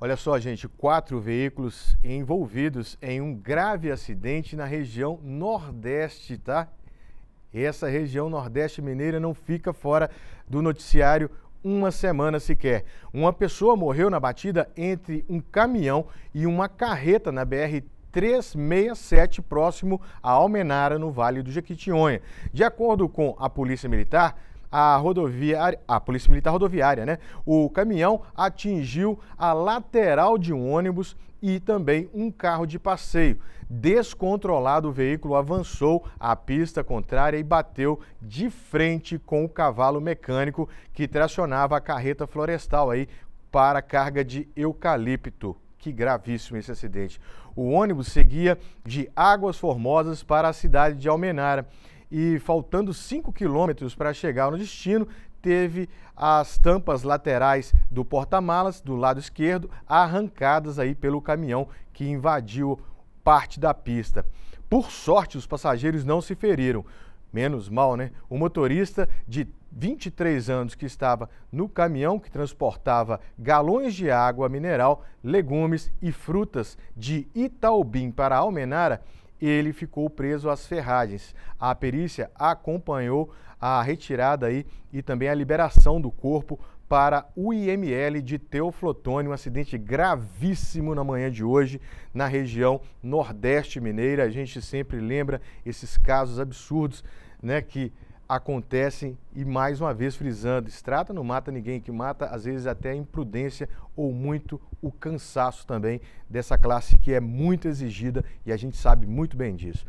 Olha só, gente, quatro veículos envolvidos em um grave acidente na região Nordeste, tá? Essa região Nordeste Mineira não fica fora do noticiário uma semana sequer. Uma pessoa morreu na batida entre um caminhão e uma carreta na BR 367, próximo a Almenara, no Vale do Jequitinhonha. De acordo com a Polícia Militar, a rodoviária, a Polícia Militar Rodoviária, né? O caminhão atingiu a lateral de um ônibus e também um carro de passeio. Descontrolado, o veículo avançou a pista contrária e bateu de frente com o cavalo mecânico que tracionava a carreta florestal aí para carga de eucalipto. Que gravíssimo esse acidente. O ônibus seguia de Águas Formosas para a cidade de Almenara e faltando 5 quilômetros para chegar no destino, teve as tampas laterais do porta-malas do lado esquerdo arrancadas aí pelo caminhão que invadiu parte da pista. Por sorte, os passageiros não se feriram. Menos mal, né? O motorista de 23 anos que estava no caminhão que transportava galões de água mineral, legumes e frutas de Itaubim para Almenara ele ficou preso às ferragens. A perícia acompanhou a retirada aí e também a liberação do corpo para o IML de Teoflotone, um acidente gravíssimo na manhã de hoje na região Nordeste Mineira. A gente sempre lembra esses casos absurdos, né, que acontecem e mais uma vez frisando, estrada não mata ninguém, que mata às vezes até a imprudência ou muito o cansaço também dessa classe que é muito exigida e a gente sabe muito bem disso.